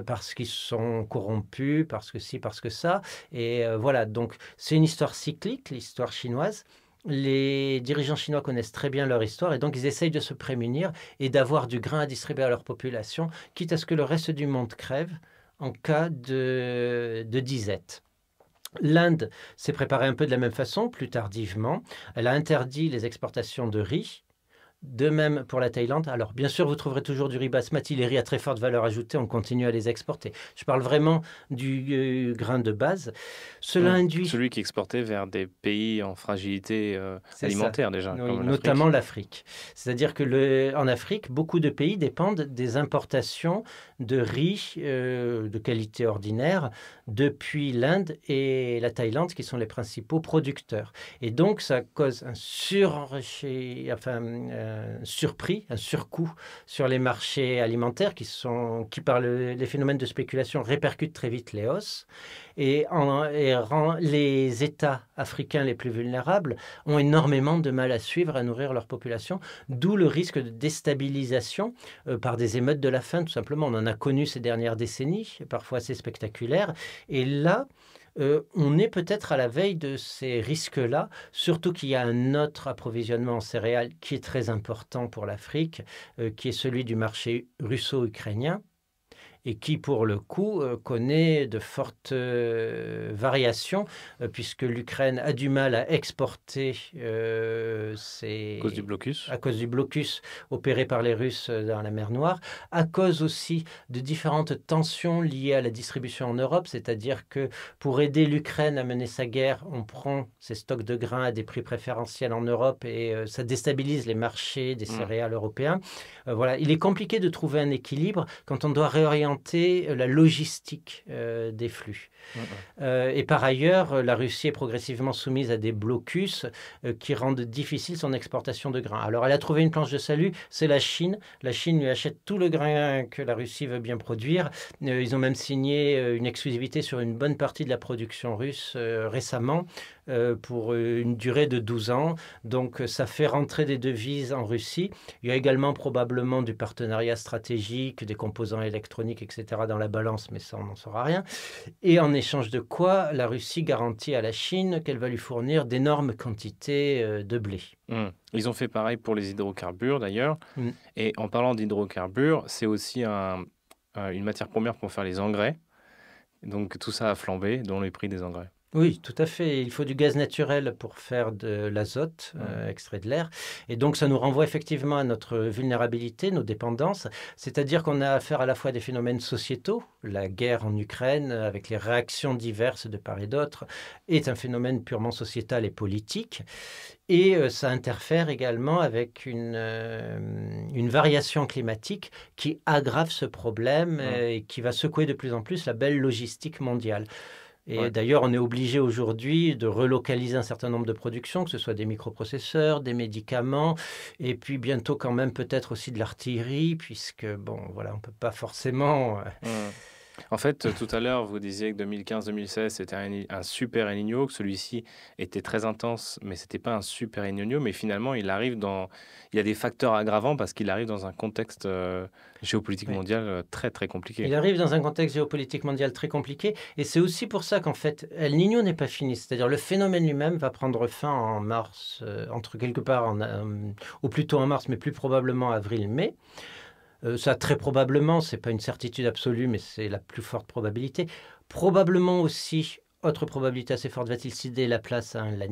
parce qu'ils sont corrompus, parce que si, parce que ça. Et voilà, donc c'est une histoire cyclique, l'histoire chinoise. Les dirigeants chinois connaissent très bien leur histoire et donc ils essayent de se prémunir et d'avoir du grain à distribuer à leur population, quitte à ce que le reste du monde crève en cas de, disette. L'Inde s'est préparée un peu de la même façon, plus tardivement. Elle a interdit les exportations de riz de même pour la Thaïlande. Alors, bien sûr, vous trouverez toujours du riz basmati, les riz à très forte valeur ajoutée, on continue à les exporter. Je parle vraiment du euh, grain de base. Cela induit. Celui qui exportait vers des pays en fragilité euh, alimentaire, déjà. notamment l'Afrique. C'est-à-dire que en Afrique, beaucoup de pays dépendent des importations de riz euh, de qualité ordinaire depuis l'Inde et la Thaïlande, qui sont les principaux producteurs. Et donc, ça cause un sur Enfin, surpris un surcoût sur les marchés alimentaires qui, sont, qui par les phénomènes de spéculation, répercutent très vite les hausses et, en, rend, les États africains les plus vulnérables ont énormément de mal à suivre, à nourrir leur population, d'où le risque de déstabilisation euh, par des émeutes de la faim, tout simplement. On en a connu ces dernières décennies, parfois assez spectaculaires. Et là, euh, on est peut-être à la veille de ces risques-là, surtout qu'il y a un autre approvisionnement en céréales qui est très important pour l'Afrique, euh, qui est celui du marché russo-ukrainien et qui, pour le coup, euh, connaît de fortes euh, variations, euh, puisque l'Ukraine a du mal à exporter ses... À cause du blocus. À cause du blocus opéré par les Russes dans la mer Noire, à cause aussi de différentes tensions liées à la distribution en Europe, c'est-à-dire que pour aider l'Ukraine à mener sa guerre, on prend ses stocks de grains à des prix préférentiels en Europe et ça déstabilise les marchés des mm. céréales européens. voilà, il est compliqué de trouver un équilibre quand on doit réorienter euh, la logistique euh, des flux. Euh, et par ailleurs, la Russie est progressivement soumise à des blocus qui rendent difficile son exportation de grains. Alors elle a trouvé une planche de salut, c'est la Chine. La Chine lui achète tout le grain que la Russie veut bien produire. ils ont même signé une exclusivité sur une bonne partie de la production russe récemment. Euh, pour euh, une durée de 12 ans. Donc euh, ça fait rentrer des devises en Russie. Il y a également probablement du partenariat stratégique, des composants électroniques, etc. dans la balance, mais ça on n'en saura rien. Et en échange de quoi, la Russie garantit à la Chine qu'elle va lui fournir d'énormes quantités de blé. Hmm. Ils ont fait pareil pour les hydrocarbures d'ailleurs. Hmm. Et en parlant d'hydrocarbures, c'est aussi une matière première pour faire les engrais. Donc tout ça a flambé, dont les prix des engrais. Oui, tout à fait. Il faut du gaz naturel pour faire de l'azote euh, extrait de l'air. Et donc, ça nous renvoie effectivement à notre vulnérabilité, nos dépendances. C'est-à-dire qu'on a affaire à la fois à des phénomènes sociétaux. La guerre en Ukraine, euh, avec les réactions diverses de part et d'autre, est un phénomène purement sociétal et politique. Et euh, ça interfère également avec une, variation climatique qui aggrave ce problème et qui va secouer de plus en plus la belle logistique mondiale. Et d'ailleurs, on est obligé aujourd'hui de relocaliser un certain nombre de productions, que ce soit des microprocesseurs, des médicaments, et puis bientôt quand même peut-être aussi de l'artillerie, puisque bon, voilà, on peut pas forcément. Euh, mmh. En fait, euh, tout à l'heure, vous disiez que 2015-2016, c'était un, super El Niño, que celui-ci était très intense, mais c'était pas un super El Niño. Mais finalement, il arrive dans. Il y a des facteurs aggravants parce qu'il arrive dans un contexte euh, géopolitique mondial euh, très, très compliqué. Il arrive dans un contexte géopolitique mondial très compliqué. Et c'est aussi pour ça qu'en fait, El Niño n'est pas fini. C'est-à-dire, le phénomène lui-même va prendre fin en mars, entre quelque part, en, ou plutôt en mars, mais plus probablement avril-mai. Euh, ça, très probablement, n'est pas une certitude absolue, mais c'est la plus forte probabilité. Probablement aussi, autre probabilité assez forte, va-t-il céder la place à un La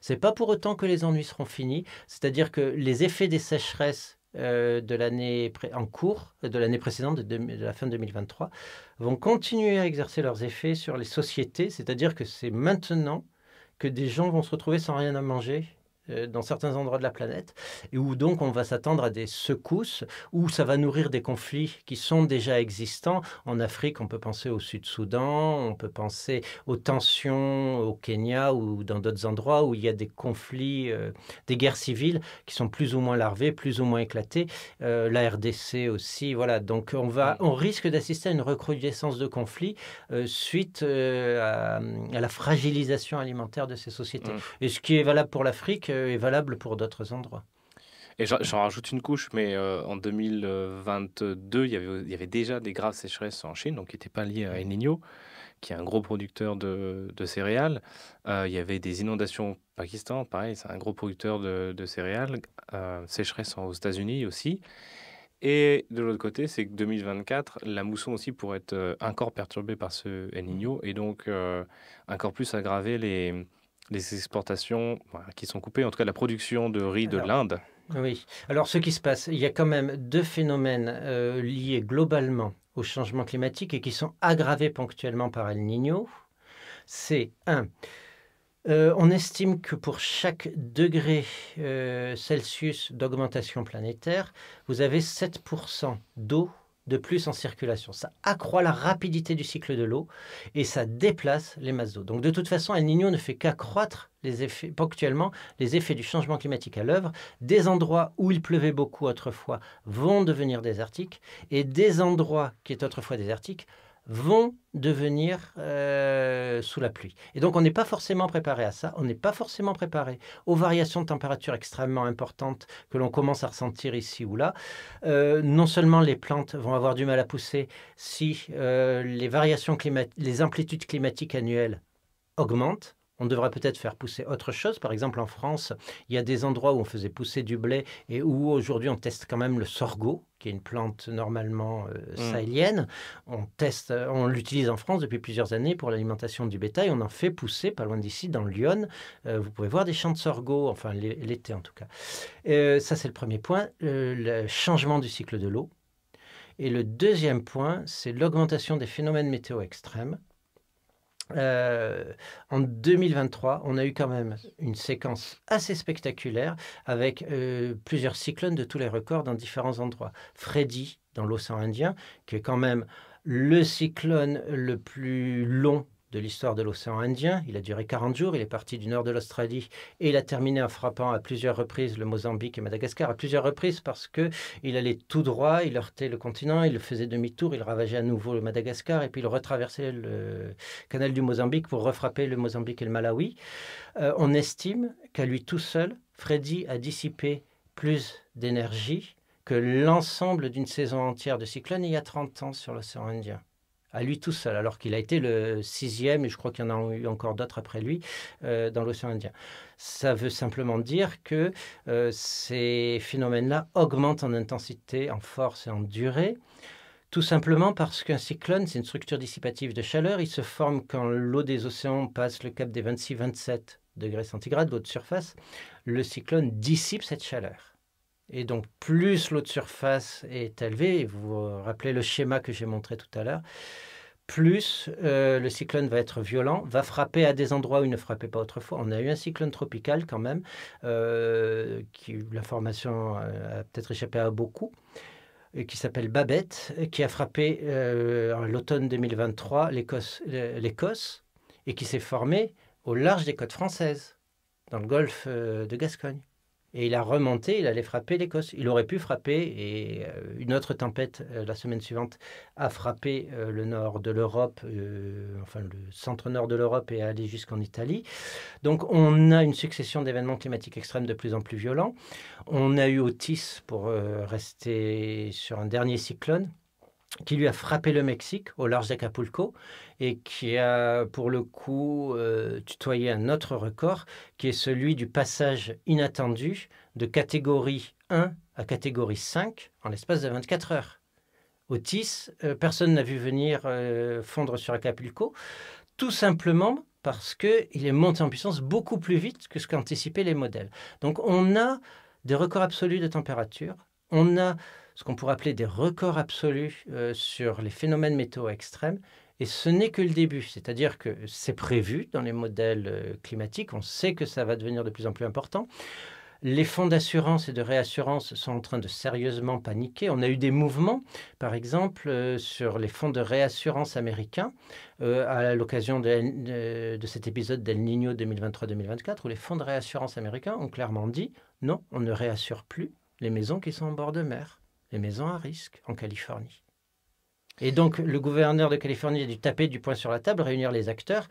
Ce n'est pas pour autant que les ennuis seront finis. C'est-à-dire que les effets des sécheresses euh, de l'année en cours, euh, de l'année précédente, de, de, la fin 2023, vont continuer à exercer leurs effets sur les sociétés, c'est-à-dire que c'est maintenant que des gens vont se retrouver sans rien à manger euh, dans certains endroits de la planète, et où donc on va s'attendre à des secousses, où ça va nourrir des conflits qui sont déjà existants. En Afrique, on peut penser au Sud-Soudan, on peut penser aux tensions au Kenya ou dans d'autres endroits où il y a des conflits, euh, des guerres civiles qui sont plus ou moins larvées, plus ou moins éclatées. Euh, la RDC aussi, voilà. Donc on, va, mm. on risque d'assister à une recrudescence de conflits suite à, la fragilisation alimentaire de ces sociétés. Mm. Et ce qui est valable pour l'Afrique, euh, est valable pour d'autres endroits. Et j'en rajoute une couche, mais euh, en 2022, il y, avait, il y, avait, déjà des graves sécheresses en Chine, donc qui n'étaient pas liées à El Niño, qui est un gros producteur de, céréales. Euh, il y avait des inondations au Pakistan, pareil, c'est un gros producteur de, céréales. Euh, sécheresse aux États-Unis aussi. Et de l'autre côté, c'est que 2024, la mousson aussi pourrait être encore perturbée par ce El Niño et donc encore plus aggraver les, les exportations qui sont coupées, en tout cas la production de riz de l'Inde. Oui. Alors ce qui se passe, il y a quand même deux phénomènes euh, liés globalement au changement climatique et qui sont aggravés ponctuellement par El Niño. C'est un, euh, on estime que pour chaque degré euh, Celsius d'augmentation planétaire, vous avez 7% d'eau de plus en circulation. Ça accroît la rapidité du cycle de l'eau et ça déplace les masses d'eau. Donc de toute façon, El Niño ne fait qu'accroître les effets, ponctuellement les effets du changement climatique à l'œuvre. Des endroits où il pleuvait beaucoup autrefois vont devenir désertiques et des endroits qui étaient autrefois désertiques vont devenir euh, sous la pluie. Et donc on n'est pas forcément préparé à ça, on n'est pas forcément préparé aux variations de température extrêmement importantes que l'on commence à ressentir ici ou là. Euh, non seulement les plantes vont avoir du mal à pousser si euh, les les amplitudes climatiques annuelles augmentent, on devrait peut-être faire pousser autre chose. Par exemple, en France, il y a des endroits où on faisait pousser du blé et où aujourd'hui on teste quand même le sorgho, qui est une plante normalement euh, mmh. sahélienne. On teste, euh, on l'utilise en France depuis plusieurs années pour l'alimentation du bétail. On en fait pousser pas loin d'ici, dans le Lyon. Euh, vous pouvez voir des champs de sorgho, enfin l'été en tout cas. ça, c'est le premier point, le changement du cycle de l'eau. Et le deuxième point, c'est l'augmentation des phénomènes météo extrêmes euh, en 2023, on a eu quand même une séquence assez spectaculaire avec euh, plusieurs cyclones de tous les records dans différents endroits. Freddy, dans l'océan Indien, qui est quand même le cyclone le plus long de l'histoire de l'océan Indien. Il a duré 40 jours, il est parti du nord de l'Australie et il a terminé en frappant à plusieurs reprises le Mozambique et Madagascar, à plusieurs reprises parce que il allait tout droit, il heurtait le continent, il faisait demi-tour, il ravageait à nouveau le Madagascar et puis il retraversait le canal du Mozambique pour refrapper le Mozambique et le Malawi. Euh, on estime qu'à lui tout seul, Freddy a dissipé plus d'énergie que l'ensemble d'une saison entière de cyclones il y a 30 ans sur l'océan Indien à lui tout seul, alors qu'il a été le sixième, et je crois qu'il y en a eu encore d'autres après lui, euh, dans l'océan Indien. Ça veut simplement dire que euh, ces phénomènes-là augmentent en intensité, en force et en durée. Tout simplement parce qu'un cyclone, c'est une structure dissipative de chaleur. Il se forme quand l'eau des océans passe le cap des 26-27 degrés centigrades, l'eau de surface. Le cyclone dissipe cette chaleur. Et donc, plus l'eau de surface est élevée, vous vous rappelez le schéma que j'ai montré tout à l'heure, plus euh, le cyclone va être violent, va frapper à des endroits où il ne frappait pas autrefois. On a eu un cyclone tropical quand même, euh, qui l'information euh, a peut-être échappé à beaucoup, et qui s'appelle Babette, qui a frappé euh, l'automne 2023 l'Écosse et qui s'est formé au large des côtes françaises, dans le golfe de Gascogne. Et il a remonté, il allait frapper l'Écosse. Il aurait pu frapper, et euh, une autre tempête euh, la semaine suivante a frappé euh, le nord de l'Europe, enfin le centre-nord de l'Europe et a allé jusqu'en Italie. Donc on a une succession d'événements climatiques extrêmes de plus en plus violents. On a eu Otis pour rester sur un dernier cyclone qui lui a frappé le Mexique au large d'Acapulco et qui a pour le coup euh, tutoyé un autre record qui est celui du passage inattendu de catégorie 1 à catégorie 5 en l'espace de 24 heures. Au TIS, euh, personne n'a vu venir euh, fondre sur Acapulco, tout simplement parce qu'il est monté en puissance beaucoup plus vite que ce qu'anticipaient les modèles. Donc on a des records absolus de température, on a ce qu'on pourrait appeler des records absolus euh, sur les phénomènes météo extrêmes. Et ce n'est que le début, c'est-à-dire que c'est prévu dans les modèles euh, climatiques, on sait que ça va devenir de plus en plus important. Les fonds d'assurance et de réassurance sont en train de sérieusement paniquer. On a eu des mouvements, par exemple, euh, sur les fonds de réassurance américains à l'occasion de, de, cet épisode d'El Niño 2023-2024, où les fonds de réassurance américains ont clairement dit non, on ne réassure plus les maisons qui sont en bord de mer les maisons à risque en Californie. Et donc, le gouverneur de Californie a dû taper du poing sur la table, réunir les acteurs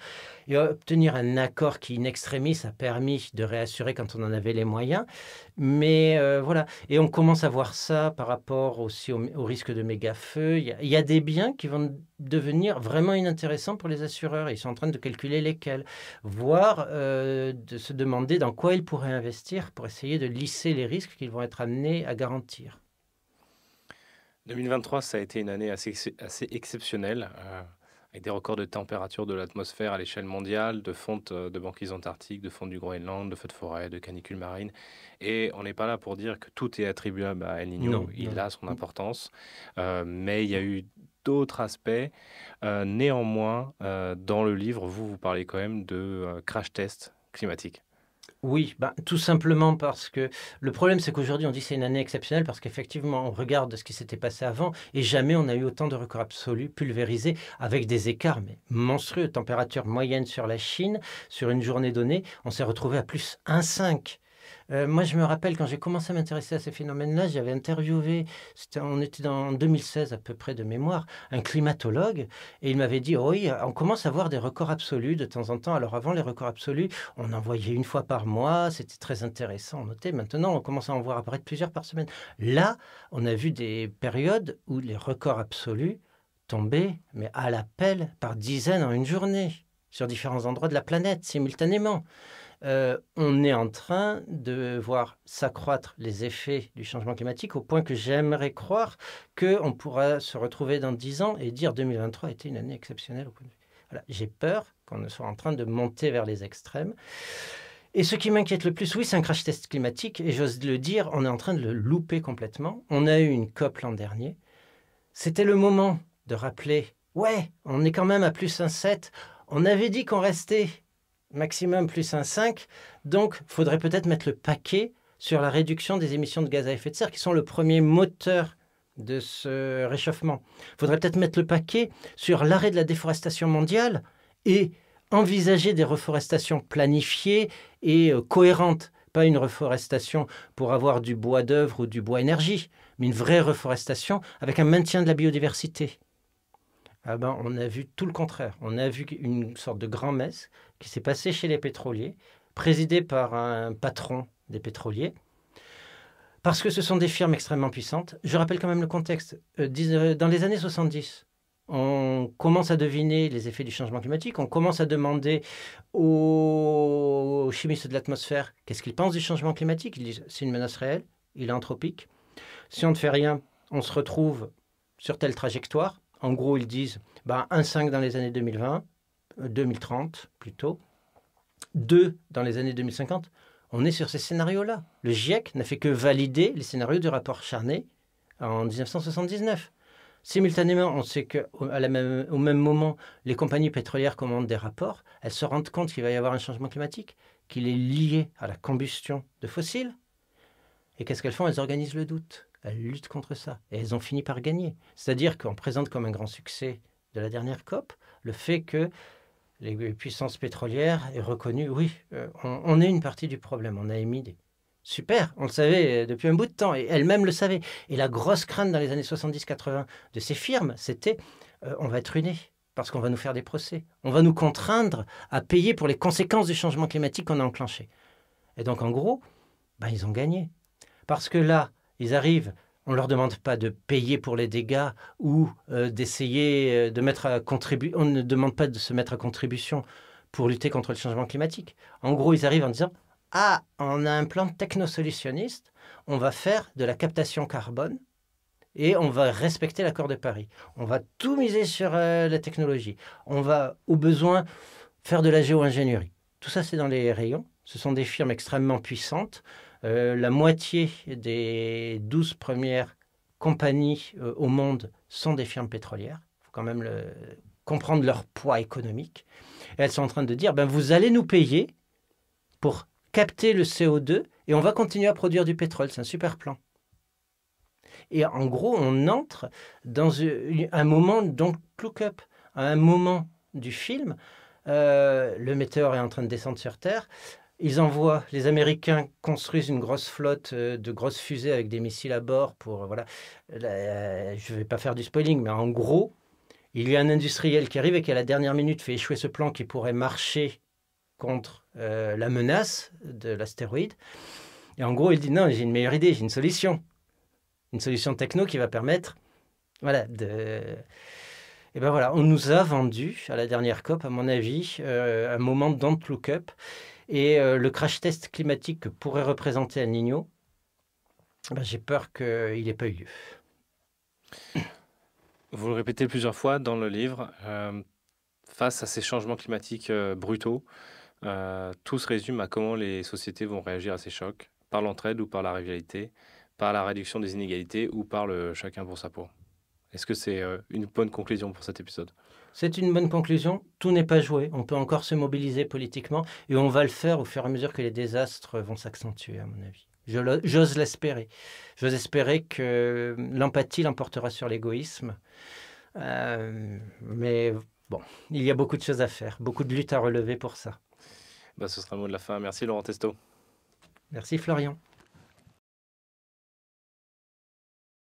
et obtenir un accord qui, in extremis, a permis de réassurer quand on en avait les moyens. Mais euh, voilà. Et on commence à voir ça par rapport aussi au, risque de méga-feu. Il, y, a des biens qui vont devenir vraiment inintéressants pour les assureurs. Ils sont en train de calculer lesquels, voire euh, de se demander dans quoi ils pourraient investir pour essayer de lisser les risques qu'ils vont être amenés à garantir. 2023, ça a été une année assez, exceptionnelle, euh, avec des records de température de l'atmosphère à l'échelle mondiale, de fonte euh, de banquise antarctique, de fonte du Groenland, de feux de forêt, de canicules marines. Et on n'est pas là pour dire que tout est attribuable à El Niño. il a son mm. importance, euh, mais il y a eu d'autres aspects. néanmoins, dans le livre, vous, vous parlez quand même de crash test climatique. Oui, bah, tout simplement parce que le problème, c'est qu'aujourd'hui, on dit c'est une année exceptionnelle parce qu'effectivement, on regarde ce qui s'était passé avant et jamais on a eu autant de records absolus pulvérisés avec des écarts mais monstrueux. Température moyenne sur la Chine, sur une journée donnée, on s'est retrouvé à plus 1,5 euh, moi, je me rappelle quand j'ai commencé à m'intéresser à ces phénomènes-là, j'avais interviewé, on était dans, en 2016 à peu près de mémoire, un climatologue, et il m'avait dit oh Oui, on commence à voir des records absolus de temps en temps. Alors, avant les records absolus, on en voyait une fois par mois, c'était très intéressant, notait Maintenant, on commence à en voir apparaître plusieurs par semaine. Là, on a vu des périodes où les records absolus tombaient, mais à l'appel, par dizaines en une journée sur différents endroits de la planète simultanément. Euh, on est en train de voir s'accroître les effets du changement climatique au point que j'aimerais croire qu'on pourra se retrouver dans 10 ans et dire 2023 été une année exceptionnelle. Voilà. J'ai peur qu'on ne soit en train de monter vers les extrêmes. Et ce qui m'inquiète le plus, oui, c'est un crash test climatique, et j'ose le dire, on est en train de le louper complètement. On a eu une COP l'an dernier. C'était le moment de rappeler, ouais, on est quand même à plus 1,7. On avait dit qu'on restait maximum plus un 5. Donc, faudrait peut-être mettre le paquet sur la réduction des émissions de gaz à effet de serre, qui sont le premier moteur de ce réchauffement. faudrait peut-être mettre le paquet sur l'arrêt de la déforestation mondiale et envisager des reforestations planifiées et euh, cohérentes. Pas une reforestation pour avoir du bois d'œuvre ou du bois énergie, mais une vraie reforestation avec un maintien de la biodiversité. Ah ben, on a vu tout le contraire. On a vu une sorte de grand-messe qui s'est passée chez les pétroliers, présidée par un patron des pétroliers, parce que ce sont des firmes extrêmement puissantes. Je rappelle quand même le contexte. Euh, euh, dans les années 70, on commence à deviner les effets du changement climatique, on commence à demander aux chimistes de l'atmosphère qu'est-ce qu'ils pensent du changement climatique. Ils disent c'est une menace réelle, il est anthropique. Si on ne fait rien, on se retrouve sur telle trajectoire. En gros, ils disent bah, 1,5 dans les années 2020, 2030 euh, plutôt, 2 dans les années 2050. On est sur ces scénarios-là. Le GIEC n'a fait que valider les scénarios du rapport Charney en 1979. Simultanément, on sait qu'au même, même moment, les compagnies pétrolières commandent des rapports. Elles se rendent compte qu'il va y avoir un changement climatique, qu'il est lié à la combustion de fossiles. Et qu'est-ce qu'elles font Elles organisent le doute elles contre ça. Et elles ont fini par gagner. C'est-à-dire qu'on présente comme un grand succès de la dernière COP le fait que les puissances pétrolières aient reconnu, oui, euh, on, est une partie du problème, on a émis des... Super, on le savait euh, depuis un bout de temps, et elles-mêmes le savaient. Et la grosse crainte dans les années 70-80 de ces firmes, c'était euh, on va être ruinés parce qu'on va nous faire des procès. On va nous contraindre à payer pour les conséquences du changement climatique qu'on a enclenché. Et donc, en gros, ben, ils ont gagné. Parce que là, ils arrivent, on ne leur demande pas de payer pour les dégâts ou euh, d'essayer euh, de mettre à contribution. On ne demande pas de se mettre à contribution pour lutter contre le changement climatique. En gros, ils arrivent en disant Ah, on a un plan technosolutionniste, on va faire de la captation carbone et on va respecter l'accord de Paris. On va tout miser sur euh, la technologie. On va, au besoin, faire de la géo-ingénierie. Tout ça, c'est dans les rayons. Ce sont des firmes extrêmement puissantes euh, la moitié des douze premières compagnies euh, au monde sont des firmes pétrolières. Il faut quand même comprendre leur poids économique. elles sont en train de dire, ben, vous allez nous payer pour capter le CO2 et on va continuer à produire du pétrole. C'est un super plan. Et en gros, on entre dans un moment, donc look up, à un moment du film, euh, le météore est en train de descendre sur Terre. Ils envoient, les Américains construisent une grosse flotte euh, de grosses fusées avec des missiles à bord pour, euh, voilà, euh, je ne vais pas faire du spoiling, mais en gros, il y a un industriel qui arrive et qui à la dernière minute fait échouer ce plan qui pourrait marcher contre la menace de l'astéroïde. Et en gros, il dit non, j'ai une meilleure idée, j'ai une solution. Une solution techno qui va permettre, voilà, de... Et eh ben voilà, on nous a vendu à la dernière COP, à mon avis, un moment de up. Et euh, le crash test climatique que pourrait représenter El Niño, ben, j'ai peur qu'il n'ait pas eu lieu. Vous le répétez plusieurs fois dans le livre, euh, face à ces changements climatiques euh, brutaux, tout se résume à comment les sociétés vont réagir à ces chocs, par l'entraide ou par la rivalité, par la réduction des inégalités ou par le chacun pour sa peau. Est-ce que c'est une bonne conclusion pour cet épisode c'est une bonne conclusion. Tout n'est pas joué. On peut encore se mobiliser politiquement et on va le faire au fur et à mesure que les désastres vont s'accentuer, à mon avis. J'ose l'espérer. J'ose espérer que l'empathie l'emportera sur l'égoïsme. Euh, mais bon, il y a beaucoup de choses à faire, beaucoup de luttes à relever pour ça. Bah, ce sera le mot de la fin. Merci Laurent Testo. Merci Florian.